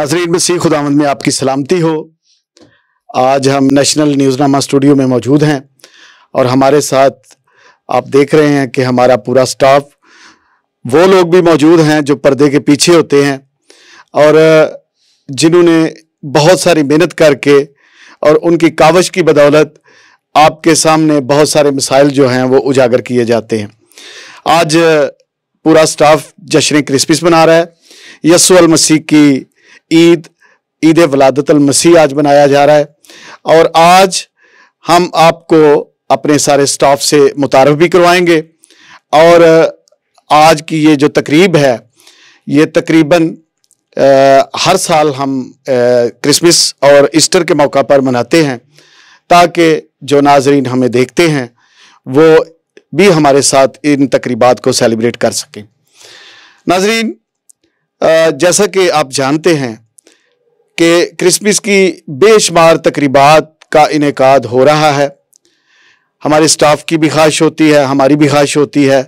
नाजरीन मसीह खुदावंद में आपकी सलामती हो आज हम नेशनल न्यूज़नामा स्टूडियो में मौजूद हैं और हमारे साथ आप देख रहे हैं कि हमारा पूरा स्टाफ वो लोग भी मौजूद हैं जो पर्दे के पीछे होते हैं और जिन्होंने बहुत सारी मेहनत करके और उनकी कावश की बदौलत आपके सामने बहुत सारे मिसाइल जो हैं वो उजागर किए जाते हैं आज पूरा स्टाफ जश्न क्रिसमस मना रहा है यसुअल मसीह की ईद ईद वलादत मसीह आज मनाया जा रहा है और आज हम आपको अपने सारे स्टाफ से मुतारफ भी करवाएंगे और आज की ये जो तकरीब है ये तकरीबन हर साल हम क्रिसमस और ईस्टर के मौका पर मनाते हैं ताकि जो नाजरीन हमें देखते हैं वो भी हमारे साथ इन तकरीबात को सेलिब्रेट कर सकें नाजरीन जैसा कि आप जानते हैं कि क्रिसमस की बेशुमार तकरीबात का इनका हो रहा है हमारे स्टाफ की भी ख्वाहिश होती है हमारी भी ख्वाहिश होती है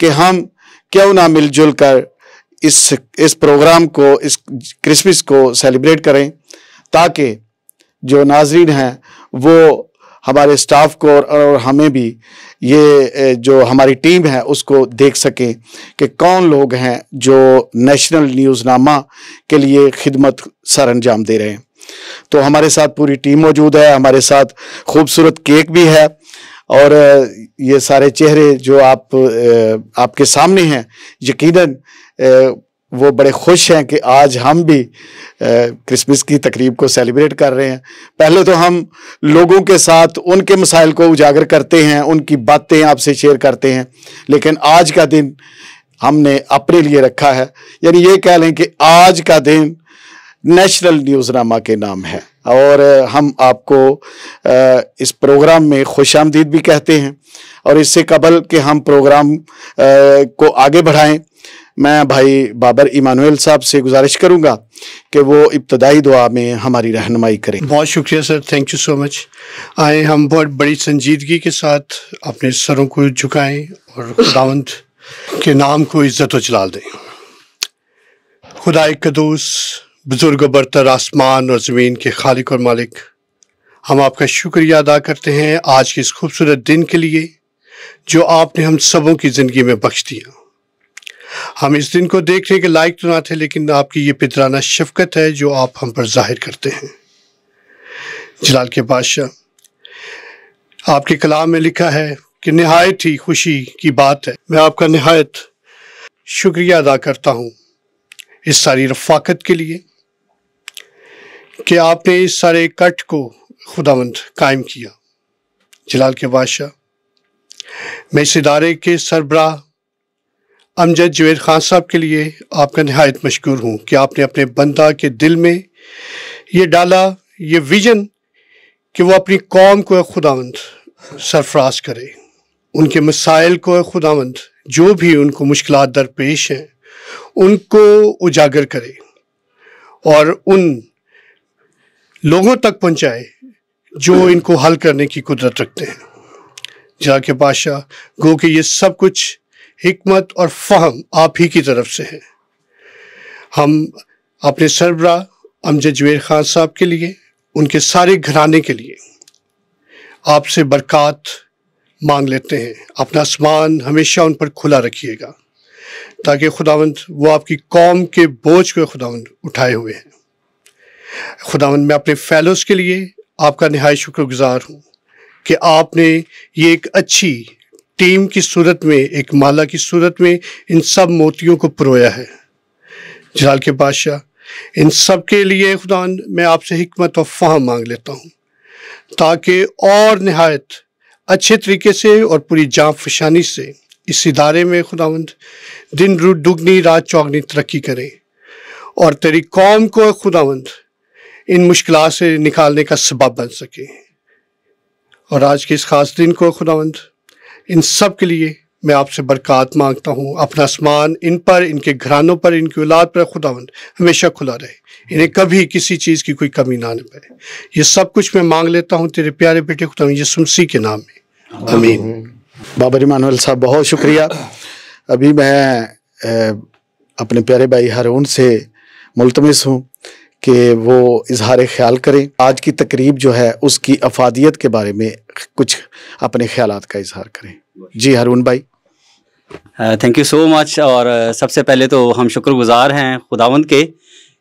कि हम क्यों ना मिलजुल कर इस इस प्रोग्राम को इस क्रिसमस को सेलिब्रेट करें ताकि जो नाजरीन हैं वो हमारे स्टाफ को और, और हमें भी ये जो हमारी टीम है उसको देख सकें कि कौन लोग हैं जो नेशनल न्यूज़नामा के लिए खिदमत सर अंजाम दे रहे हैं तो हमारे साथ पूरी टीम मौजूद है हमारे साथ खूबसूरत केक भी है और ये सारे चेहरे जो आप आपके सामने हैं यकीनन वो बड़े खुश हैं कि आज हम भी क्रिसमस की तकरीब को सेलिब्रेट कर रहे हैं पहले तो हम लोगों के साथ उनके मसाइल को उजागर करते हैं उनकी बातें आपसे शेयर करते हैं लेकिन आज का दिन हमने अपने लिए रखा है यानी ये कह लें कि आज का दिन नेशनल न्यूज़ नामा के नाम है और हम आपको इस प्रोग्राम में खुश आमदीद भी कहते हैं और इससे कबल कि हम प्रोग्राम को आगे बढ़ाएं मैं भाई बाबर इमानुएल साहब से गुजारिश करूँगा कि वो इब्तदाई दुआ में हमारी रहनमाई करें बहुत शुक्रिया sir thank you so much आए हम बहुत बड़ी संजीदगी के साथ अपने सरों को झुकाएं और खुदावंत के नाम को इज़्ज़त व जलाल दें खुदाए कदूस बुज़ुर्ग बरतर आसमान और ज़मीन के खालिक और मालिक हम आपका शुक्रिया अदा करते हैं आज के इस खूबसूरत दिन के लिए जो आपने हम सबों की ज़िंदगी में बख्श दिया हम इस दिन को रहे के लायक तो ना थे लेकिन आपकी ये पितराना शफकत है जो आप हम पर जाहिर करते हैं जलाल के बादशाह आपके कलाम में लिखा है कि नहायत ही खुशी की बात है मैं आपका नहायत शुक्रिया अदा करता हूँ इस सारी रफाकत के लिए कि आपने इस सारे कट को खुदावंद कायम किया जलाल के बादशाह मैं इस इदारे के सरबराह अमजद जवेद खान साहब के लिए आपका नहायत मशहूर हूँ कि आपने अपने बंदा के दिल में ये डाला ये विजन कि वो अपनी कौम को खुदावंद सरफराज करे उनके मसाइल को खुदावंद जो भी उनको मुश्किल दरपेश हैं उनको उजागर करे और उन लोगों तक पहुँचाए जो इनको हल करने की कुदरत रखते हैं जाके बादशाह गो कि ये सब कुछ हमत और फहम आप ही की तरफ से हैं हम अपने सरबरा अमजद जवेर ख़ान साहब के लिए उनके सारे घराने के लिए आपसे बरक़ात मांग लेते हैं अपना आसमान हमेशा उन पर खुला रखिएगा ताकि खुदावंद वो आपकी कौम के बोझ को खुदावंद उठाए हुए हैं खुदावंद मैं अपने फैलोज़ के लिए आपका नहाय शुक्रगुजार हूँ कि आपने ये एक अच्छी टीम की सूरत में एक माला की सूरत में इन सब मोतियों को परोया है जलाल के बादशाह इन सब के लिए खुदा मैं आपसे हमत और फाहम मांग लेता हूँ ताकि और नहायत अच्छे तरीके से और पूरी जाँच फशानी से इस इदारे में खुदावंद दिन रू दुगनी रात चौगनी तरक्की करें और तेरी कौम को खुदावंद इन मुश्किल से निकालने का सबब बन सके और आज के इस ख़ास दिन को खुदावंद इन सब के लिए मैं आपसे बरक़ात मांगता हूँ अपना आसमान इन पर इनके घरानों पर इनकी औलाद पर खुदा हमेशा खुला रहे इन्हें कभी किसी चीज़ की कोई कमी ना आने पाए ये सब कुछ मैं मांग लेता हूँ तेरे प्यारे बेटे खुदा सुमसी के नाम में अमीन बाबर इमानवल साहब बहुत शुक्रिया अभी मैं अपने प्यारे भाई हारून से मुलतमस हूँ कि वो इजहार ख्याल करें आज की तकरीब जो है उसकी अफादियत के बारे में कुछ अपने ख्याल का इजहार करें जी हरून भाई थैंक यू सो मच और uh, सबसे पहले तो हम शुक्रगुजार हैं खुदावंद के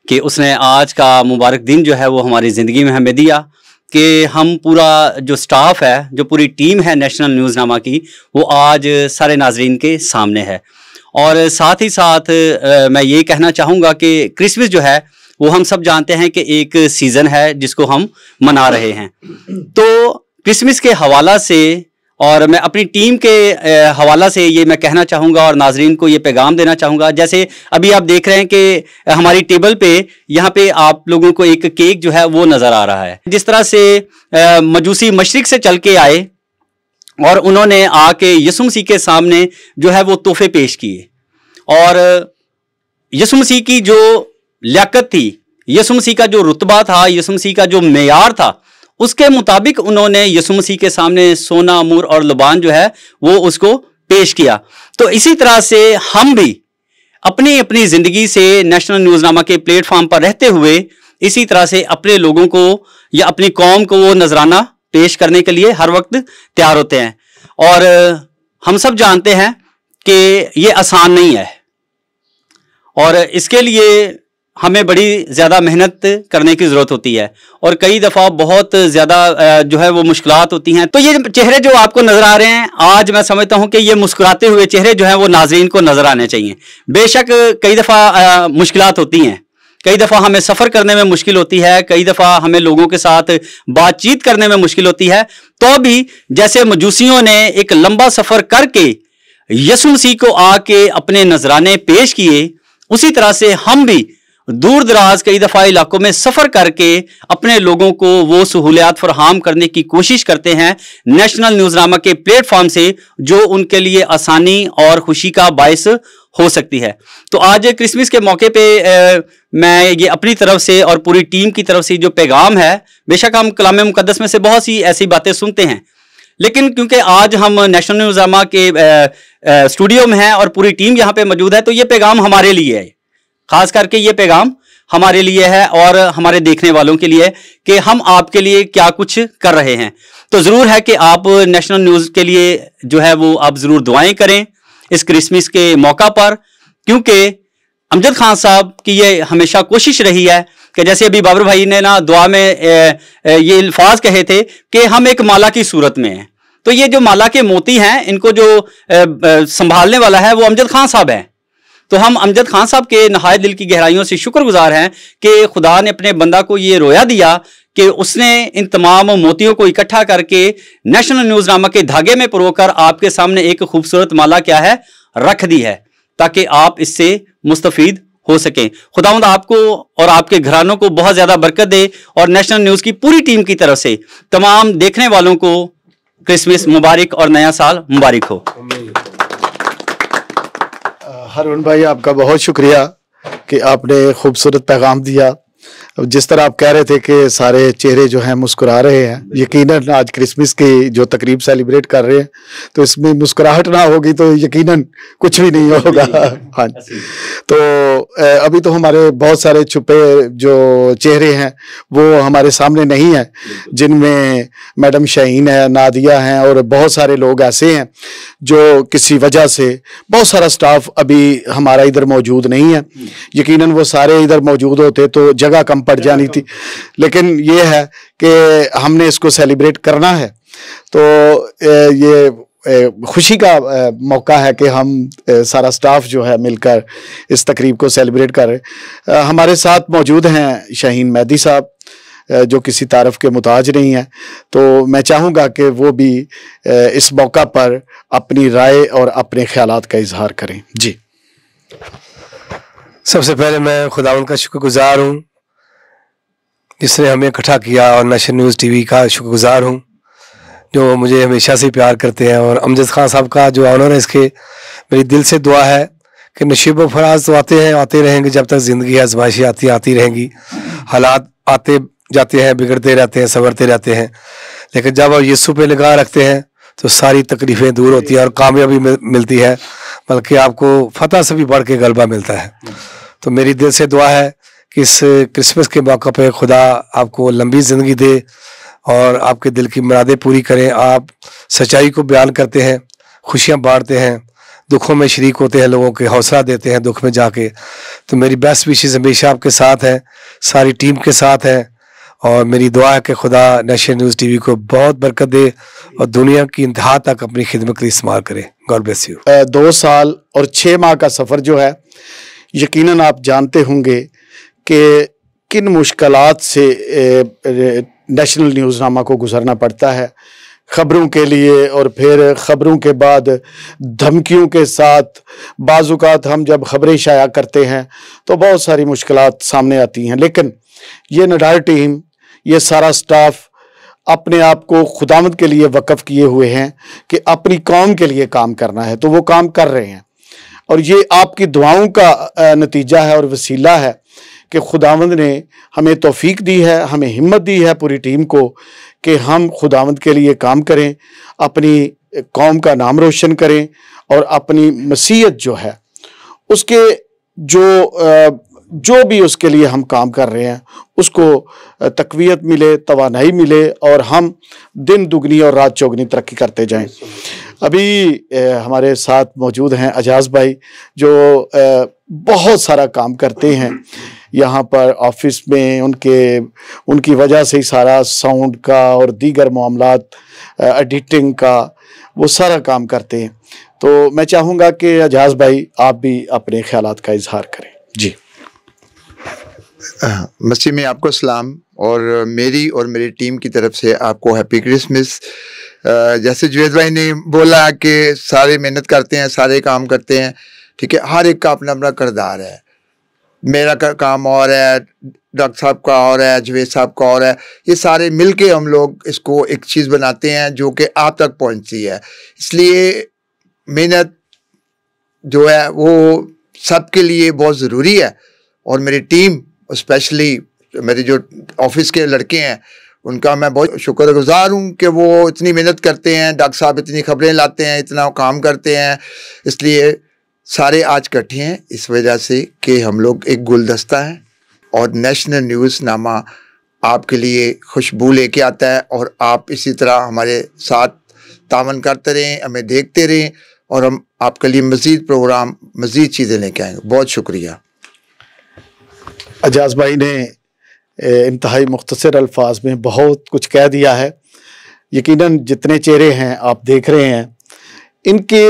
कि उसने आज का मुबारक दिन जो है वो हमारी ज़िंदगी में हमें दिया कि हम पूरा जो स्टाफ है जो पूरी टीम है नेशनल न्यूज़ नामा की वो आज सारे नाजरन के सामने है और साथ ही साथ uh, मैं ये कहना चाहूँगा कि क्रिसमस जो है वो हम सब जानते हैं कि एक सीज़न है जिसको हम मना रहे हैं तो क्रिसमस के हवाला से और मैं अपनी टीम के हवाला से ये मैं कहना चाहूँगा और नाजरीन को ये पैगाम देना चाहूँगा जैसे अभी आप देख रहे हैं कि हमारी टेबल पे यहाँ पे आप लोगों को एक केक जो है वो नज़र आ रहा है जिस तरह से मजूसी मशरक से चल के आए और उन्होंने आके यसु मसीह के सामने जो है वो तोहफे पेश किए और यसु मसीह की जो लियाकत थी यसु मसीह का जो रुतबा था यसु मसीह का जो मैार था उसके मुताबिक उन्होंने यसु मसीह के सामने सोना अमूर और लुबान जो है वो उसको पेश किया तो इसी तरह से हम भी अपनी अपनी ज़िंदगी से नेशनल न्यूज़नामा के प्लेटफॉर्म पर रहते हुए इसी तरह से अपने लोगों को या अपनी कौम को वो नजराना पेश करने के लिए हर वक्त तैयार होते हैं और हम सब जानते हैं कि ये आसान नहीं है और इसके लिए हमें बड़ी ज़्यादा मेहनत करने की ज़रूरत होती है और कई दफ़ा बहुत ज़्यादा जो है वो मुश्किल होती हैं तो ये चेहरे जो आपको नज़र आ रहे हैं आज मैं समझता हूँ कि ये मुस्कुराते हुए चेहरे जो हैं वो नाजरन को नज़र आने चाहिए बेशक कई दफ़ा मुश्किल होती हैं कई दफ़ा हमें सफ़र करने में मुश्किल होती है कई दफ़ा हमें लोगों के साथ बातचीत करने में मुश्किल होती है तो भी जैसे मजूसियों ने एक लंबा सफ़र करके यसु मसीह को आके अपने नजराने पेश किए उसी तरह से हम भी दूर दराज कई दफ़ा इलाकों में सफ़र करके अपने लोगों को वो सहूलियात फरहम करने की कोशिश करते हैं नेशनल न्यूज न्यूज़नामा के प्लेटफॉर्म से जो उनके लिए आसानी और खुशी का बायस हो सकती है तो आज क्रिसमस के मौके पे ए, मैं ये अपनी तरफ से और पूरी टीम की तरफ से जो पैगाम है बेशक हम कलाम मुकदस में से बहुत सी ऐसी बातें सुनते हैं लेकिन क्योंकि आज हम नेशनल न्यूज़ामा के स्टूडियो में हैं और पूरी टीम यहाँ पे मौजूद है तो ये पैगाम हमारे लिए है खास करके ये पैगाम हमारे लिए है और हमारे देखने वालों के लिए कि हम आपके लिए क्या कुछ कर रहे हैं तो ज़रूर है कि आप नेशनल न्यूज़ के लिए जो है वो आप ज़रूर दुआएं करें इस क्रिसमस के मौका पर क्योंकि अमजद खान साहब की ये हमेशा कोशिश रही है कि जैसे अभी बाबर भाई ने ना दुआ में ये अल्फाज कहे थे कि हम एक माला की सूरत में हैं तो ये जो माला के मोती हैं इनको जो संभालने वाला है वो अमजद खान साहब हैं तो हम अमजद खान साहब के नहाय दिल की गहराइयों से शुक्रगुजार हैं कि खुदा ने अपने बंदा को ये रोया दिया कि उसने इन तमाम मोतियों को इकट्ठा करके नेशनल न्यूज़ नामक के धागे में परोकर आपके सामने एक खूबसूरत माला क्या है रख दी है ताकि आप इससे मुस्तफ़ हो सकें मुदा आपको और आपके घरानों को बहुत ज़्यादा बरकत दे और नेशनल न्यूज़ की पूरी टीम की तरफ से तमाम देखने वालों को क्रिसमस मुबारक और नया साल मुबारक हो हरुण भाई आपका बहुत शुक्रिया कि आपने खूबसूरत पैगाम दिया अब जिस तरह आप कह रहे थे कि सारे चेहरे जो हैं मुस्कुरा रहे हैं यकीनन आज क्रिसमस की जो तकरीब सेलिब्रेट कर रहे हैं तो इसमें मुस्कुराहट ना होगी तो यकीनन कुछ भी नहीं होगा हाँ तो अभी तो हमारे बहुत सारे छुपे जो चेहरे हैं वो हमारे सामने नहीं हैं जिनमें मैडम शहीन है नादिया हैं और बहुत सारे लोग ऐसे हैं जो किसी वजह से बहुत सारा स्टाफ अभी हमारा इधर मौजूद नहीं है हम्म। यकीनन वो सारे इधर मौजूद होते तो जगह जगह कम पड़ जानी थी लेकिन ये है कि हमने इसको सेलिब्रेट करना है तो ये खुशी का मौका है कि हम सारा स्टाफ जो है मिलकर इस तकरीब को सेलिब्रेट कर रहे हमारे साथ मौजूद हैं शहीन मैदी साहब जो किसी तारफ़ के मुताज नहीं है तो मैं चाहूँगा कि वो भी इस मौका पर अपनी राय और अपने ख्याल का इजहार करें जी सबसे पहले मैं खुदा का शुक्रगुजार हूँ जिसने हमें इकट्ठा किया और नेशनल न्यूज़ टीवी का शुक्रगुजार हूँ जो मुझे हमेशा से प्यार करते हैं और अमजद खान साहब का जो ऑनर है इसके मेरी दिल से दुआ है कि नशीब फराज तो आते हैं आते रहेंगे जब तक ज़िंदगी आजमाइशें आती आती रहेंगी हालात आते जाते हैं बिगड़ते रहते हैं संवरते रहते हैं लेकिन जब आप यस्सु पे निगाह रखते हैं तो सारी तकलीफ़ें दूर होती हैं और कामयाबी मिलती है बल्कि आपको फतह से भी बढ़ के गलबा मिलता है तो मेरी दिल से दुआ है कि इस क्रिसमस के मौके पे खुदा आपको लंबी ज़िंदगी दे और आपके दिल की मुरादें पूरी करें आप सच्चाई को बयान करते हैं खुशियाँ बांटते हैं दुखों में शरीक होते हैं लोगों के हौसला देते हैं दुख में जाके तो मेरी बेस्ट विशेज़ हमेशा आपके साथ हैं सारी टीम के साथ हैं और मेरी दुआ है कि खुदा नेशनल न्यूज़ टीवी को बहुत बरकत दे और दुनिया की इंतहा तक अपनी खिदमत के लिए इस्तेमाल करें गॉड ब्लेस यू दो साल और छः माह का सफ़र जो है यकीनन आप जानते होंगे कि किन मुश्किल से नेशनल न्यूज़नामा को गुजरना पड़ता है ख़बरों के लिए और फिर ख़बरों के बाद धमकियों के साथ बाज़ात हम जब ख़बरें शाया करते हैं तो बहुत सारी मुश्किल सामने आती हैं लेकिन ये नडार टीम ये सारा स्टाफ अपने आप को खुदामद के लिए वक़ किए हुए हैं कि अपनी कौम के लिए काम करना है तो वो काम कर रहे हैं और ये आपकी दुआओं का नतीजा है और वसीला है कि खुदावंद ने हमें तोफीक दी है हमें हिम्मत दी है पूरी टीम को कि हम खुदावंद के लिए काम करें अपनी कौम का नाम रोशन करें और अपनी मसीहत जो है उसके जो जो भी उसके लिए हम काम कर रहे हैं उसको तकवीत मिले तोानाई मिले और हम दिन दुगनी और रात चौगनी तरक्की करते जाएं अभी हमारे साथ मौजूद हैं एजाज भाई जो बहुत सारा काम करते हैं यहाँ पर ऑफिस में उनके उनकी वजह से ही सारा साउंड का और दीगर मामला एडिटिंग का वो सारा काम करते हैं तो मैं चाहूँगा कि एजाज भाई आप भी अपने ख्याल का इजहार करें जी मसीह में आपको सलाम और मेरी और मेरी टीम की तरफ से आपको हैप्पी क्रिसमस जैसे जुवेद भाई ने बोला कि सारे मेहनत करते हैं सारे काम करते हैं ठीक है हर एक का अपना अपना किरदार है मेरा का काम और है डॉक्टर साहब का और है जवेद साहब का और है ये सारे मिल के हम लोग इसको एक चीज़ बनाते हैं जो कि आप तक पहुंचती है इसलिए मेहनत जो है वो सबके लिए बहुत ज़रूरी है और मेरी टीम स्पेशली मेरे जो ऑफिस के लड़के हैं उनका मैं बहुत शुक्रगुजार हूँ कि वो इतनी मेहनत करते हैं डॉक्टर साहब इतनी खबरें लाते हैं इतना काम करते हैं इसलिए सारे आज इकट्ठे हैं इस वजह से कि हम लोग एक गुलदस्ता है और नेशनल न्यूज़ नामा आपके लिए खुशबू लेके आता है और आप इसी तरह हमारे साथ तावन करते रहें हमें देखते रहें और हम आपके लिए मज़ीद प्रोग्राम मज़ीद चीज़ें लेके आएंगे बहुत शुक्रिया अजाज भाई ने इंतहाई मुख्तर अल्फाज में बहुत कुछ कह दिया है यकीनन जितने चेहरे हैं आप देख रहे हैं इनके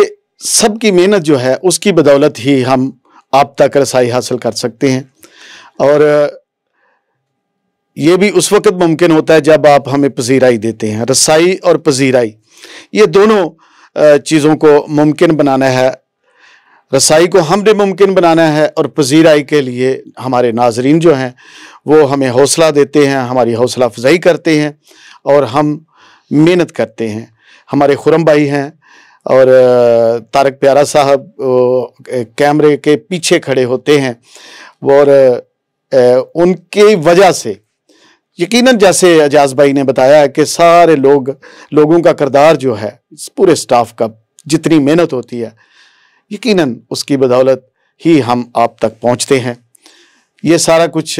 सबकी मेहनत जो है उसकी बदौलत ही हम आप तक रसाई हासिल कर सकते हैं और ये भी उस वक्त मुमकिन होता है जब आप हमें पजीराई देते हैं रसाई और पजीराई ये दोनों चीज़ों को मुमकिन बनाना है रसाई को हमने मुमकिन बनाना है और पजीराई के लिए हमारे नाजरीन जो हैं वो हमें हौसला देते हैं हमारी हौसला अफजाई करते हैं और हम मेहनत करते हैं हमारे खुरम भाई हैं और तारक प्यारा साहब कैमरे के पीछे खड़े होते हैं और उनके वजह से यकीनन जैसे एजाज भाई ने बताया कि सारे लोग लोगों का किरदार जो है पूरे स्टाफ का जितनी मेहनत होती है यकीनन उसकी बदौलत ही हम आप तक पहुंचते हैं ये सारा कुछ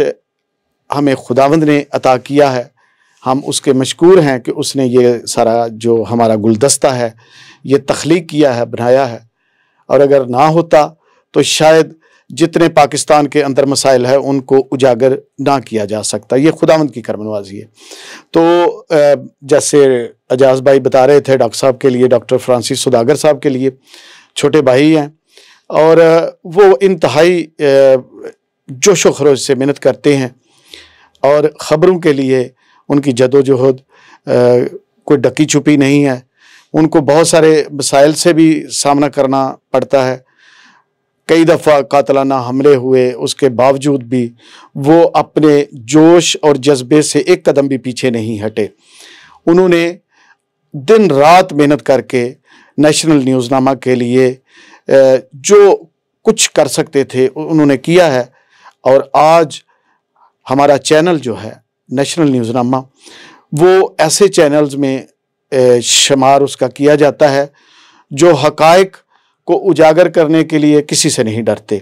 हमें खुदावंद ने अता किया है हम उसके मशहूर हैं कि उसने ये सारा जो हमारा गुलदस्ता है ये तख्लीक किया है बनाया है और अगर ना होता तो शायद जितने पाकिस्तान के अंदर मसाइल है उनको उजागर ना किया जा सकता ये खुदावंद की करमनवाजी है तो जैसे अजाज़ भाई बता रहे थे डॉक्टर साहब के लिए डॉक्टर फ्रांसिस सुदागर साहब के लिए छोटे भाई हैं और वो इंतहाई जोश खरोश से मेहनत करते हैं और ख़बरों के लिए उनकी जदोजहद कोई डकी छुपी नहीं है उनको बहुत सारे मसाइल से भी सामना करना पड़ता है कई दफ़ा कातलाना हमले हुए उसके बावजूद भी वो अपने जोश और जज्बे से एक कदम भी पीछे नहीं हटे उन्होंने दिन रात मेहनत करके नेशनल न्यूज़नामा के लिए जो कुछ कर सकते थे उन्होंने किया है और आज हमारा चैनल जो है नेशनल न्यूज़नामा वो ऐसे चैनल्स में शुमार उसका किया जाता है जो हकायक को उजागर करने के लिए किसी से नहीं डरते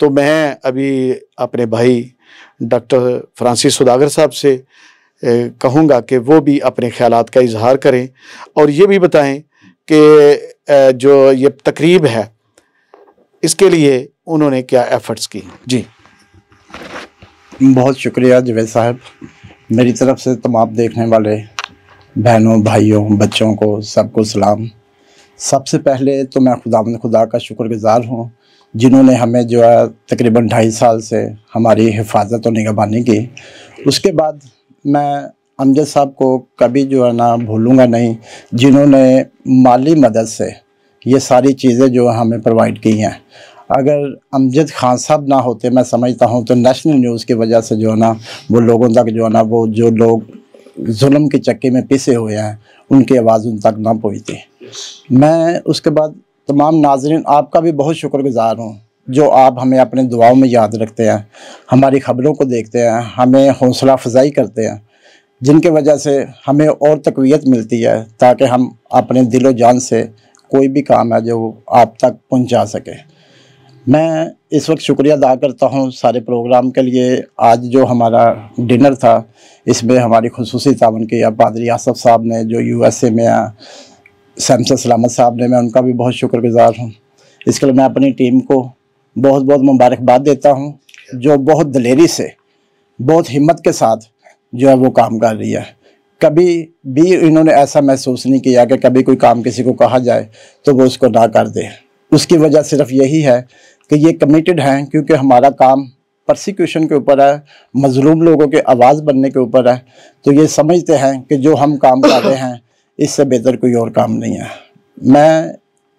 तो मैं अभी अपने भाई डॉक्टर फ्रांसिस सुदागर साहब से कहूँगा कि वो भी अपने ख्याल का इजहार करें और ये भी बताएं कि जो ये तकरीब है इसके लिए उन्होंने क्या एफर्ट्स की जी बहुत शुक्रिया जवेद साहब मेरी तरफ से तमाम देखने वाले बहनों भाइयों बच्चों को सबको सलाम सबसे पहले तो मैं खुदा खुदा का शुक्रगुज़ार हूँ जिन्होंने हमें जो है तकरीबन ढाई साल से हमारी हिफाजत और निगहबानी की उसके बाद मैं अमजद साहब को कभी जो है ना भूलूँगा नहीं जिन्होंने माली मदद से ये सारी चीज़ें जो है हमें प्रोवाइड की हैं अगर अमजद खान साहब ना होते मैं समझता हूँ तो नेशनल न्यूज़ की वजह से जो है ना वो लोगों तक जो है ना वो जो लोग जुल्म के चक्के में पिसे हुए हैं उनकी आवाज़ उन तक ना पहुँचती मैं उसके बाद तमाम नाजरन आपका भी बहुत शुक्रगुजार हूँ जो आप हमें अपने दुआओं में याद रखते हैं हमारी ख़बरों को देखते हैं हमें हौसला अफजाई करते हैं जिनके वजह से हमें और तकवीत मिलती है ताकि हम अपने दिलो जान से कोई भी काम है जो आप तक पहुंचा सके मैं इस वक्त शुक्रिया अदा करता हूँ सारे प्रोग्राम के लिए आज जो हमारा डिनर था इसमें हमारी खसूस तावन के पादरी आसफ़ साहब ने जो यू एस ए में सैमसंग सलामत साहब ने मैं उनका भी बहुत शुक्रगुजार हूँ इसके लिए मैं अपनी टीम को बहुत बहुत मुबारकबाद देता हूँ जो बहुत दलेरी से बहुत हिम्मत के साथ जो है वो काम कर रही है कभी भी इन्होंने ऐसा महसूस नहीं किया कि कभी कोई काम किसी को कहा जाए तो वो उसको ना कर दे उसकी वजह सिर्फ यही है कि ये कमिटेड हैं क्योंकि हमारा काम प्रसिक्यूशन के ऊपर है मजलूम लोगों के आवाज़ बनने के ऊपर है तो ये समझते हैं कि जो हम काम कर रहे हैं इससे बेहतर कोई और काम नहीं है मैं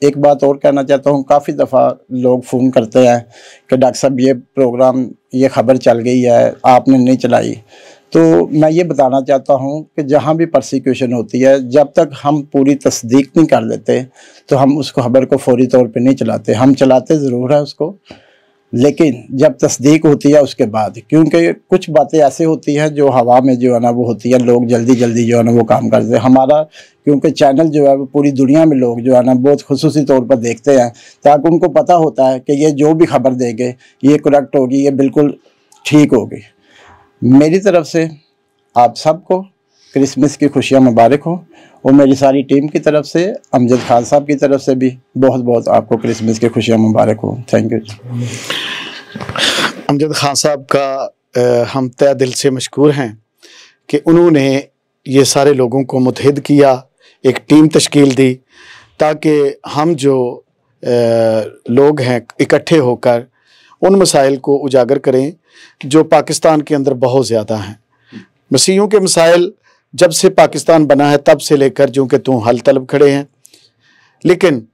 एक बात और कहना चाहता हूँ काफ़ी दफ़ा लोग फ़ोन करते हैं कि डॉक्टर साहब ये प्रोग्राम ये खबर चल गई है आपने नहीं चलाई तो मैं ये बताना चाहता हूँ कि जहाँ भी प्रोसिक्यूशन होती है जब तक हम पूरी तस्दीक नहीं कर लेते तो हम उस खबर को फौरी तौर पे नहीं चलाते हम चलाते ज़रूर है उसको लेकिन जब तस्दीक होती है उसके बाद क्योंकि कुछ बातें ऐसी होती हैं जो हवा में जो है ना वो होती है लोग जल्दी जल्दी जो है ना वो काम करते हैं हमारा क्योंकि चैनल जो है वो पूरी दुनिया में लोग जो है ना बहुत खसूसी तौर पर देखते हैं ताकि उनको पता होता है कि ये जो भी खबर देंगे ये करेक्ट होगी ये बिल्कुल ठीक होगी मेरी तरफ से आप सबको क्रिसमस की खुशियाँ मुबारक हो और मेरी सारी टीम की तरफ से अमजद खान साहब की तरफ से भी बहुत बहुत आपको क्रिसमस की खुशियाँ मुबारक हो थैंक यू अमजद खान साहब का हम तय दिल से मशहूर हैं कि उन्होंने ये सारे लोगों को मुतहद किया एक टीम तश्कील दी ताकि हम जो लोग हैं इकट्ठे होकर उन मसाइल को उजागर करें जो पाकिस्तान के अंदर बहुत ज़्यादा हैं मसीहों के मसाइल जब से पाकिस्तान बना है तब से लेकर जो कि तू हल तलब खड़े हैं लेकिन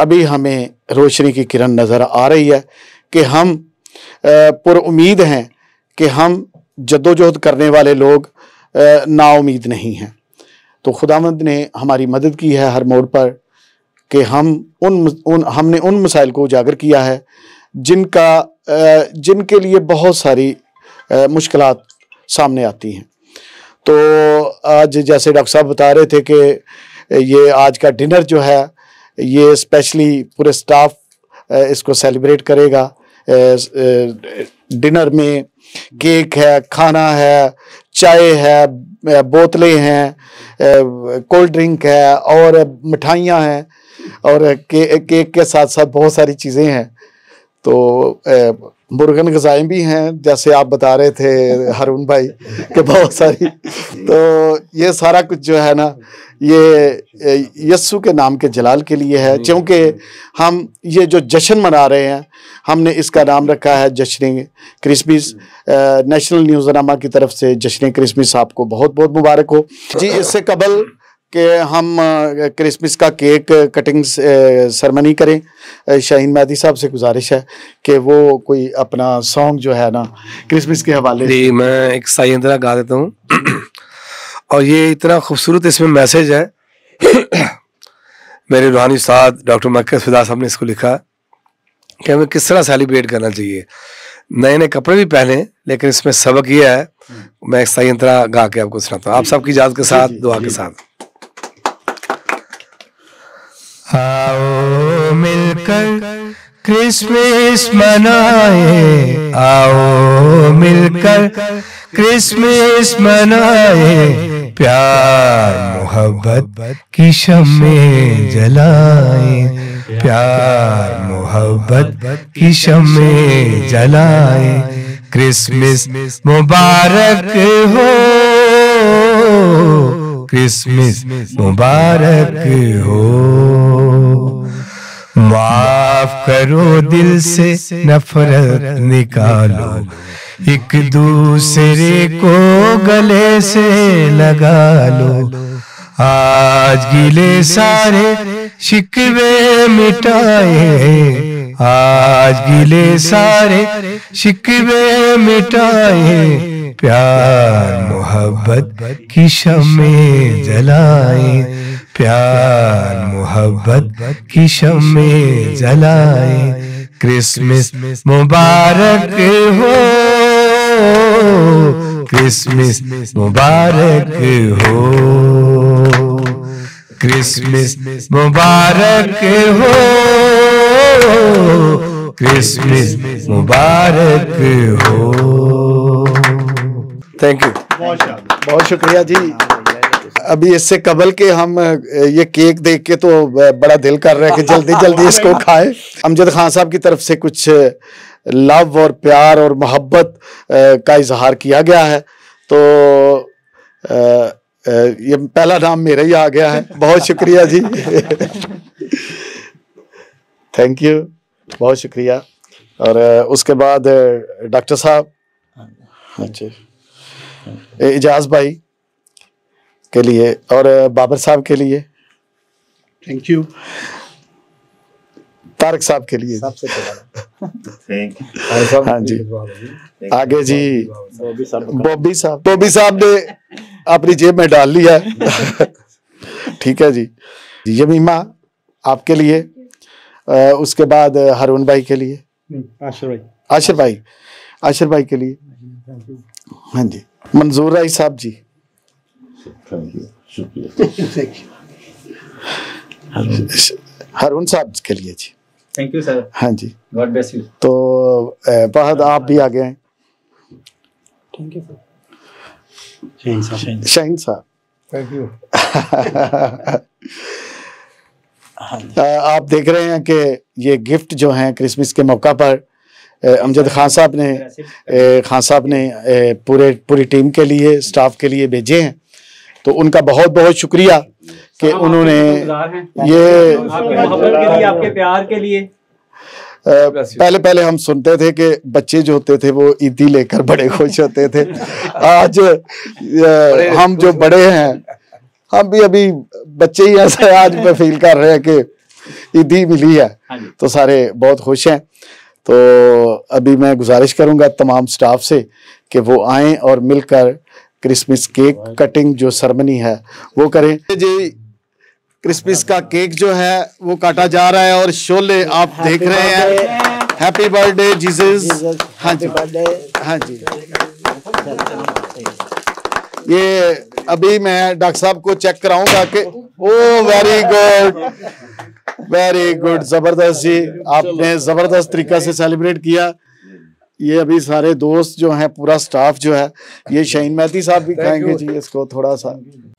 अभी हमें रोशनी की किरण नज़र आ रही है कि हम पुरुद हैं कि हम जदोजहद करने वाले लोग नाउमीद नहीं हैं तो खुदावंद ने हमारी मदद की है हर मोड़ पर कि हम उन उन हमने उन मसाइल को उजागर किया है जिनका जिनके लिए बहुत सारी मुश्किल सामने आती हैं तो आज जैसे डॉक्टर साहब बता रहे थे कि ये आज का डिनर जो है ये स्पेशली पूरे स्टाफ इसको सेलिब्रेट करेगा डिनर में केक है खाना है चाय है बोतलें हैं कोल्ड ड्रिंक है और मिठाइयाँ हैं और के, केक के साथ साथ बहुत सारी चीज़ें हैं तो मुर्गन गजाएं भी हैं जैसे आप बता रहे थे हरुण भाई के बहुत सारी तो ये सारा कुछ जो है ना ये यस्सु के नाम के जलाल के लिए है क्योंकि हम ये जो जश्न मना रहे हैं हमने इसका नाम रखा है जश्न क्रिसमस नेशनल न्यूज़नामा की तरफ से जश्न क्रिसमस आपको बहुत बहुत मुबारक हो जी इससे कबल कि हम क्रिसमस का केक कटिंग सरमनी करें शाहीन मेहदी साहब से गुजारिश है कि वो कोई अपना सॉन्ग जो है ना क्रिसमस के हवाले जी मैं एक तरह गा देता हूँ और ये इतना खूबसूरत इसमें मैसेज है मेरे रूहानी साद डॉक्टर मक्के फिदा साहब ने इसको लिखा कि हमें किस तरह सेलिब्रेट करना चाहिए नए नए कपड़े भी पहने लेकिन इसमें सबक यह है मैं एक सही तरह गा के आपको सुनाता हूँ आप सबकी इजाज़ के साथ दुआ के साथ आओ मिलकर क्रिसमस मनाए आओ मिलकर क्रिसमस मनाए प्यार मोहब्बत की में जलाए प्यार मोहब्बत की में जलाए क्रिसमस मुबारक हो क्रिसमस मुबारक हो माफ करो दिल से नफरत निकालो एक दूसरे को गले से लगा लो आज गिले सारे शिकवे मिटाए आज गिले सारे शिकवे मिटाए प्यार मोहब्बत की शमे जलाए प्यार मोहब्बत की शमे जलाए क्रिसमस मुबारक हो क्रिसमस मुबारक हो क्रिसमस मुबारक हो क्रिसमस मुबारक हो थैंक यू बहुत शुक्रिया जी अभी इससे कबल के हम ये केक देख के तो बड़ा दिल कर रहे हैं कि जल्दी जल्दी इसको खाएं अमजद खान साहब की तरफ से कुछ लव और प्यार और मोहब्बत का इजहार किया गया है तो ये पहला नाम मेरा ही आ गया है बहुत शुक्रिया जी थैंक यू बहुत शुक्रिया और उसके बाद डॉक्टर साहब हाँ अच्छा एजाज भाई के लिए और बाबर साहब के लिए थैंक यू तारक साहब के लिए थैंक हाँ, हाँ जी आगे जी बॉबी साहब बॉबी साहब ने अपनी जेब में डाल लिया ठीक है जी यमीमा आपके लिए उसके बाद हरुण भाई के लिए आशर भाई आशर भाई आशर भाई के लिए हाँ जी मंजूर राय साहब जी थैंक यू शुक्रिया हरुण साहब के लिए जी थैंक यू सर हाँ जी गॉड ब्लेस यू तो बहुत आप भी आगे हैं थैंक यू शाहिन साहब थैंक यू आप देख रहे हैं कि ये गिफ्ट जो हैं क्रिसमस के मौका पर अमजद खान साहब ने खान साहब ने पूरे पूरी टीम के लिए स्टाफ के लिए भेजे हैं तो उनका बहुत बहुत शुक्रिया कि उन्होंने ये आपके प्यार के लिए पहले पहले हम सुनते थे कि बच्चे जो होते थे वो ईदी लेकर बड़े खुश होते थे आज हम जो बड़े हैं हम भी अभी बच्चे ही ऐसे आज मैं फील कर रहे हैं कि ईदी मिली है हाँ तो सारे बहुत खुश हैं तो अभी मैं गुजारिश करूंगा तमाम स्टाफ से कि वो आए और मिलकर क्रिसमस केक कटिंग जो सरमनी है वो करें जी क्रिसमस का केक जो है वो काटा जा रहा है और शोले आप देख रहे हैं हैप्पी बर्थडे जीसस हाँ जी हाँ जी ये अभी मैं डॉक्टर साहब को चेक कराऊंगा कि oh very good very good जबरदस्त जी आपने जबरदस्त तरीका से सेलिब्रेट किया ये अभी सारे दोस्त जो हैं पूरा स्टाफ जो है ये शहीन मेहती साहब भी खाएंगे जी इसको थोड़ा सा